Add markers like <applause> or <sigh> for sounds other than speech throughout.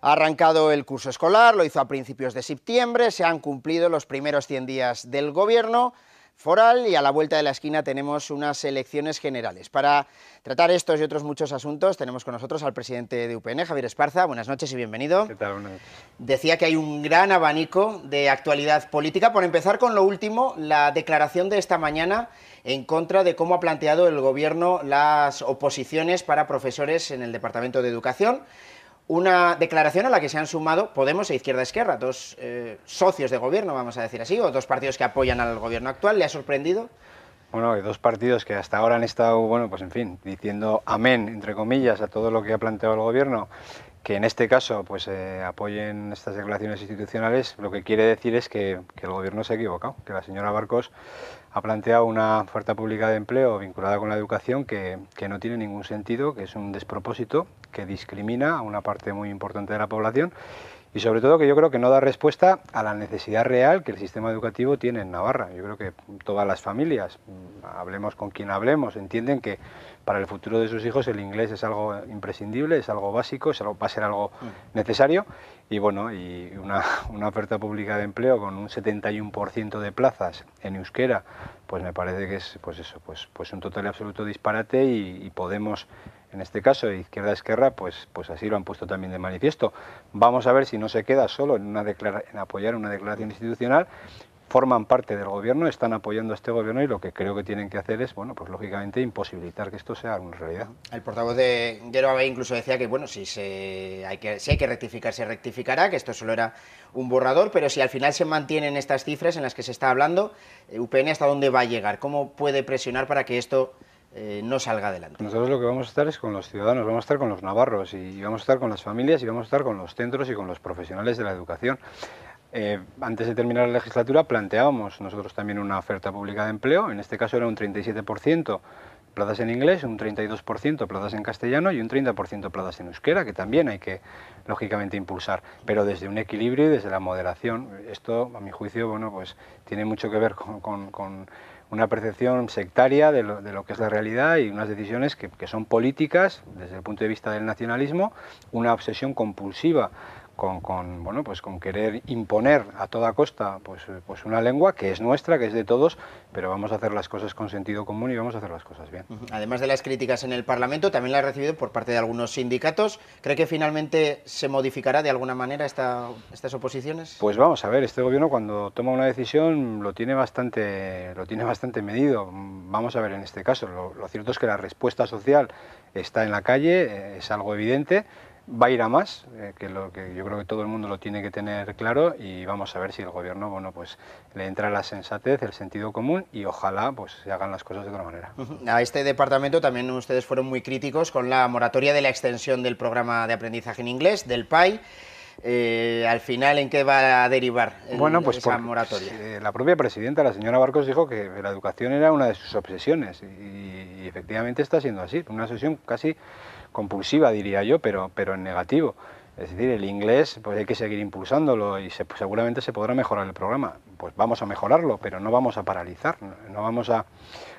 Ha arrancado el curso escolar, lo hizo a principios de septiembre, se han cumplido los primeros 100 días del Gobierno foral y a la vuelta de la esquina tenemos unas elecciones generales. Para tratar estos y otros muchos asuntos tenemos con nosotros al presidente de UPN, Javier Esparza. Buenas noches y bienvenido. ¿Qué tal? Decía que hay un gran abanico de actualidad política. Por empezar con lo último, la declaración de esta mañana en contra de cómo ha planteado el Gobierno las oposiciones para profesores en el Departamento de Educación una declaración a la que se han sumado Podemos e Izquierda Esquerra, dos eh, socios de gobierno, vamos a decir así, o dos partidos que apoyan al gobierno actual. ¿Le ha sorprendido? Bueno, hay dos partidos que hasta ahora han estado, bueno, pues en fin, diciendo amén, entre comillas, a todo lo que ha planteado el gobierno que en este caso pues eh, apoyen estas declaraciones institucionales, lo que quiere decir es que, el gobierno se ha equivocado, que la señora Barcos ha planteado una oferta pública de empleo vinculada con la educación que no tiene ningún sentido, que es un despropósito, que discrimina a una parte muy importante de la población y sobre todo que yo creo que no da respuesta a la necesidad real que el sistema educativo tiene en Navarra. Yo creo que todas las familias, mm, hablemos con quien hablemos, entienden que para el futuro de sus hijos el inglés es algo imprescindible, es algo básico, es algo, va a ser algo mm. necesario y bueno, y una, oferta pública de empleo con un 71% de plazas en euskera, pues me parece que es pues eso, pues, pues un total y absoluto disparate y podemos en este caso izquierda esquerra, pues, pues así lo han puesto también de manifiesto. Vamos a ver si no se queda solo en, una en apoyar una declaración institucional, forman parte del gobierno, están apoyando a este gobierno y lo que creo que tienen que hacer es, bueno, pues lógicamente imposibilitar que esto sea una realidad. El portavoz de Abe incluso decía que, bueno, si, hay que, si hay que rectificar, se rectificará, que esto solo era un borrador, pero si al final se mantienen estas cifras en las que se está hablando, eh, UPN hasta dónde va a llegar, cómo puede presionar para que esto eh, no salga adelante. Nosotros lo que vamos a estar es con los ciudadanos, vamos a estar con los navarros y, vamos a estar con las familias y vamos a estar con los centros y con los profesionales de la educación. Eh, antes de terminar la legislatura planteábamos nosotros también una oferta pública de empleo, en este caso era un 37% plazas en inglés, un 32% plazas en castellano y un 30% plazas en euskera, que también hay que, lógicamente, impulsar, pero desde un equilibrio y desde la moderación. Esto, a mi juicio, bueno, pues tiene mucho que ver con una percepción sectaria de lo, que es la realidad y unas decisiones que, que, son políticas desde el punto de vista del nacionalismo, una obsesión compulsiva con, bueno, pues con querer imponer a toda costa pues, eh, pues una lengua que es nuestra, que es de todos, pero vamos a hacer las cosas con sentido común y vamos a hacer las cosas bien. Además de las críticas en el Parlamento, también las he recibido por parte de algunos sindicatos. ¿Cree que finalmente se modificará de alguna manera esta, estas oposiciones? Pues vamos a ver, este gobierno cuando toma una decisión lo tiene bastante, lo tiene bastante medido. Vamos a ver en este caso, lo, lo cierto es que la respuesta social está en la calle, eh, es algo evidente, va a ir a más, eh, que, lo, que yo creo que todo el mundo lo tiene que tener claro y vamos a ver si el gobierno bueno, pues, le entra la sensatez, el sentido común y ojalá pues, se hagan las cosas de otra manera. A este departamento también ustedes fueron muy críticos con la moratoria de la extensión del programa de aprendizaje en inglés, del PAI. Eh, al final en qué va a derivar pues, esa moratoria? Eh, la propia presidenta, la señora Barcos, dijo que la educación era una de sus obsesiones y, y efectivamente está siendo así, una obsesión casi compulsiva, diría yo, pero, pero en negativo. Es decir, el inglés pues hay que seguir impulsándolo y pues, seguramente se podrá mejorar el programa. Pues vamos a mejorarlo, pero no vamos a paralizar, no vamos a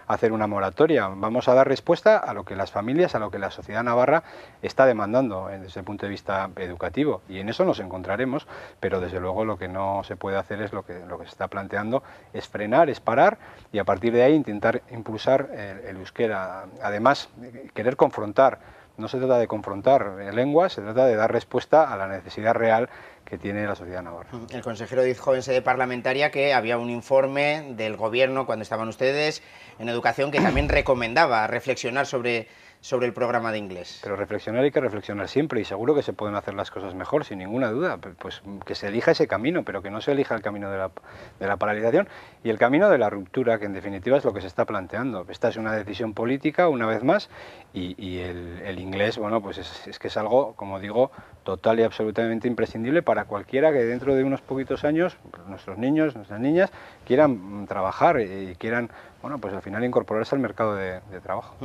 hacer una moratoria, vamos a dar respuesta a lo que las familias, a lo que la sociedad navarra está demandando eh, desde el punto de vista educativo y en eso nos encontraremos, pero desde luego lo que no se puede hacer es lo que, lo que se está planteando, es frenar, es parar y a partir de ahí intentar impulsar el euskera. Además, querer confrontar no se trata de confrontar lenguas, se trata de dar respuesta a la necesidad real que tiene la sociedad ahora. Mm, el consejero dijo en sede parlamentaria que había un informe del gobierno cuando estaban ustedes en educación que también recomendaba reflexionar sobre sobre el programa de inglés. Pero reflexionar hay que reflexionar siempre y seguro que se pueden hacer las cosas mejor, sin ninguna duda. Pues que se elija ese camino, pero que no se elija el camino de la, de paralización y el camino de la ruptura, que en definitiva es lo que se está planteando. Esta es una decisión política, una vez más, y, el, inglés, bueno, pues es que es algo, como digo, total y absolutamente imprescindible para cualquiera que dentro de unos poquitos años nuestros niños, nuestras niñas quieran mm, trabajar y quieran, bueno, pues al final incorporarse al mercado de, trabajo.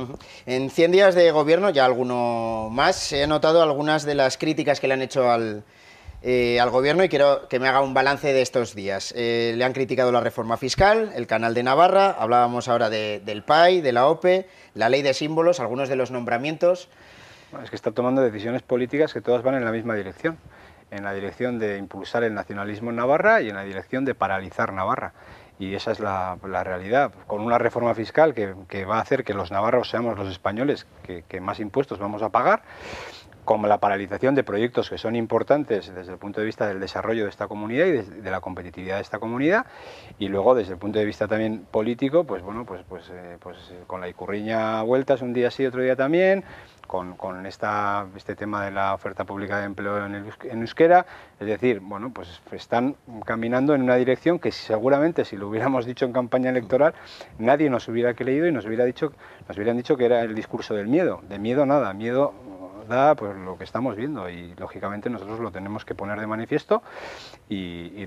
En 100 días de gobierno, ya alguno más, he notado algunas de las críticas que le han hecho al, eh, al gobierno y quiero que me haga un balance de estos días. Eh, le han criticado la reforma fiscal, el canal de Navarra, hablábamos ahora del PAI, de la OPE, la ley de símbolos, algunos de los nombramientos es que está tomando decisiones políticas que todas van en la misma dirección, en la dirección de impulsar el nacionalismo en Navarra y en la dirección de paralizar Navarra. Y esa es la, realidad, con una reforma fiscal que, va a hacer que los navarros seamos los españoles que, más impuestos vamos a pagar, ...con la paralización de proyectos que son importantes desde el punto de vista del desarrollo de esta comunidad y de, la competitividad de esta comunidad y luego desde el punto de vista también político pues bueno pues pues, eh, pues eh, con la icurriña vueltas un día sí otro día también con, con esta, este tema de la oferta pública de empleo en, el, euskera, es decir, bueno, pues están caminando en una dirección que seguramente si lo hubiéramos dicho en campaña electoral, nadie nos hubiera creído y nos hubiera dicho, nos hubieran dicho que era el discurso del miedo, de miedo nada, miedo da pues lo que estamos viendo y lógicamente nosotros lo tenemos que poner de manifiesto y, y,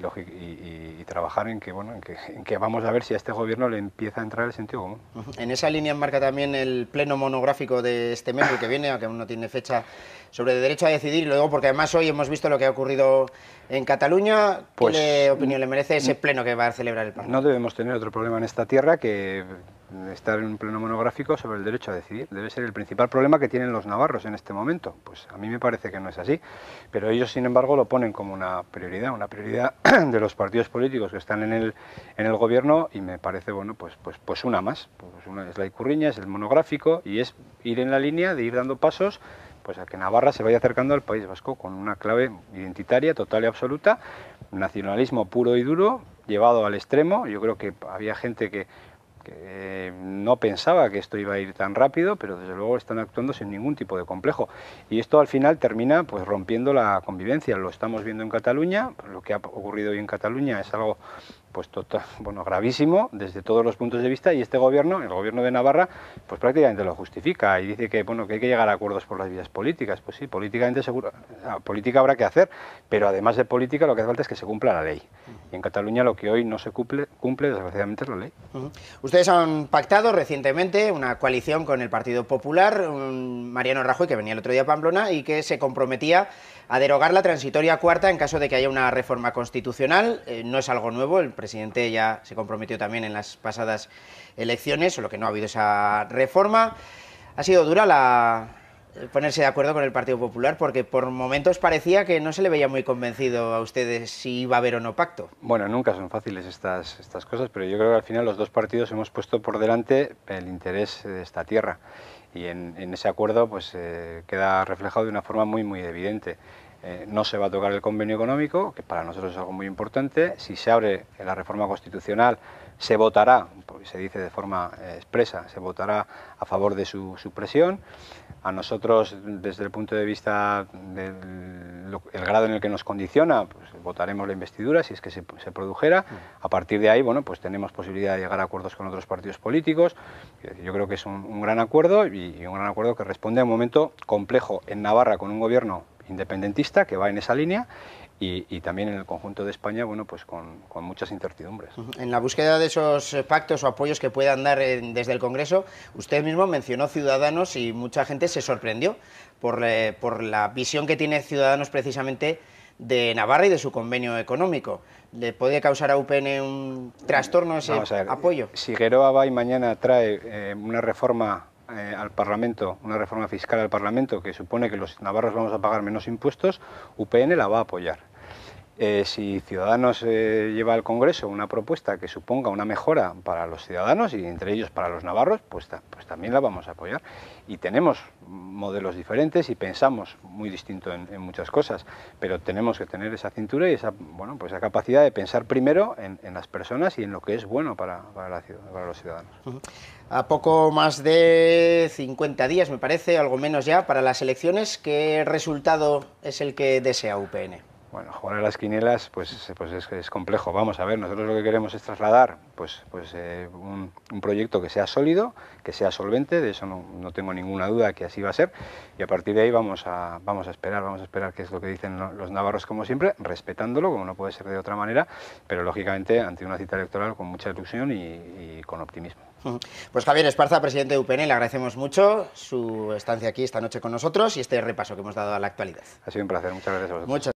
trabajar en que, bueno, en que, vamos a ver si a este gobierno le empieza a entrar el sentido común. En esa línea enmarca también el pleno monográfico de este mes, que viene, aunque aún no tiene fecha, sobre derecho a decidir, luego porque además hoy hemos visto lo que ha ocurrido en Cataluña. Pues, ¿Qué opinión le merece ese pleno que va a celebrar el Parlamento? No debemos tener otro problema en esta tierra que estar en un pleno monográfico sobre el derecho a decidir. Debe ser el principal problema que tienen los navarros en este momento. Pues a mí me parece que no es así. Pero ellos, sin embargo, lo ponen como una prioridad, una prioridad <clears throat> de los partidos políticos que están en el, en el gobierno y me parece, bueno, pues, pues, pues una más. Pues una es la Icurriña, es el monográfico y es ir en la línea de ir dando pasos pues a que Navarra se vaya acercando al País Vasco con una clave identitaria total y absoluta, nacionalismo puro y duro, llevado al extremo. Yo creo que había gente que no pensaba que esto iba a ir tan rápido, pero desde luego están actuando sin ningún tipo de complejo. Y esto al final termina pues rompiendo la convivencia. Lo estamos viendo en Cataluña, lo que ha ocurrido hoy en Cataluña es algo pues total, bueno, gravísimo desde todos los puntos de vista y este gobierno, el gobierno de Navarra, pues prácticamente lo justifica y dice que bueno, que hay que llegar a acuerdos por las vías políticas, pues sí, políticamente seguro, ah, política habrá que hacer, pero además de política lo que hace falta es que se cumpla la ley. Y en Cataluña lo que hoy no se cumple, cumple desgraciadamente la ley. Ustedes han pactado recientemente una coalición con el Partido Popular, Mariano Rajoy que venía el otro día a Pamplona y que se comprometía a derogar la transitoria cuarta en caso de que haya una reforma constitucional. Eh, no es algo nuevo, el presidente ya se comprometió también en las pasadas elecciones, solo que no ha habido esa reforma. Ha sido dura la, ponerse de acuerdo con el Partido Popular, porque por momentos parecía que no se le veía muy convencido a ustedes si iba a haber o no pacto. Bueno, nunca son fáciles estas, estas cosas, pero yo creo que al final los dos partidos hemos puesto por delante el interés de esta tierra y en, ese acuerdo pues eh, queda reflejado de una forma muy, muy evidente. Eh, no se va a tocar el convenio económico, que para nosotros es algo muy importante. Si se abre la reforma constitucional, se votará, se dice de forma eh, expresa, se votará a favor de su supresión. A nosotros, desde el punto de vista del grado en el que nos condiciona, pues, votaremos la investidura si es que se, produjera. Mm. A partir de ahí, bueno, pues tenemos posibilidad de llegar a acuerdos con otros partidos políticos. Yo creo que es un, gran acuerdo y un gran acuerdo que responde a un momento complejo en Navarra con un gobierno independentista que va en esa línea y, también en el conjunto de España, bueno, pues con, muchas incertidumbres. En la búsqueda de esos pactos o apoyos que puedan dar eh, desde el Congreso, usted mismo mencionó Ciudadanos y mucha gente se sorprendió eh, por, la visión que tiene Ciudadanos precisamente de Navarra y de su convenio económico. ¿Le puede causar a UPN un trastorno ese apoyo? Si va y mañana trae eh, una reforma al Parlamento, una reforma fiscal al Parlamento que supone que los navarros vamos a pagar menos impuestos, UPN la va a apoyar. Eh, si Ciudadanos eh, lleva al Congreso una propuesta que suponga una mejora para los ciudadanos y entre ellos para los navarros, pues, pues también la vamos a apoyar. Y tenemos modelos diferentes y pensamos muy distinto en, muchas cosas, pero tenemos que tener esa cintura y esa, pues capacidad de pensar primero en, las personas y en lo que es bueno para, los ciudadanos. A poco más de 50 días, me parece, algo menos ya, para las elecciones, ¿qué resultado es el que desea UPN? Bueno, jugar a las quinelas, pues, pues es, es, complejo. Vamos a ver, nosotros lo que queremos es trasladar pues, pues, eh, un, proyecto que sea sólido, que sea solvente, de eso no, tengo ninguna duda que así va a ser, y a partir de ahí vamos a, vamos a esperar, vamos a esperar qué es lo que dicen los navarros como siempre, respetándolo, como no puede ser de otra manera, pero lógicamente ante una cita electoral con mucha ilusión y, con optimismo. Pues Javier Esparza, presidente de UPN, le agradecemos mucho su estancia aquí esta noche con nosotros y este repaso que hemos dado a la actualidad. Ha sido un placer, muchas gracias a vosotros. Muchas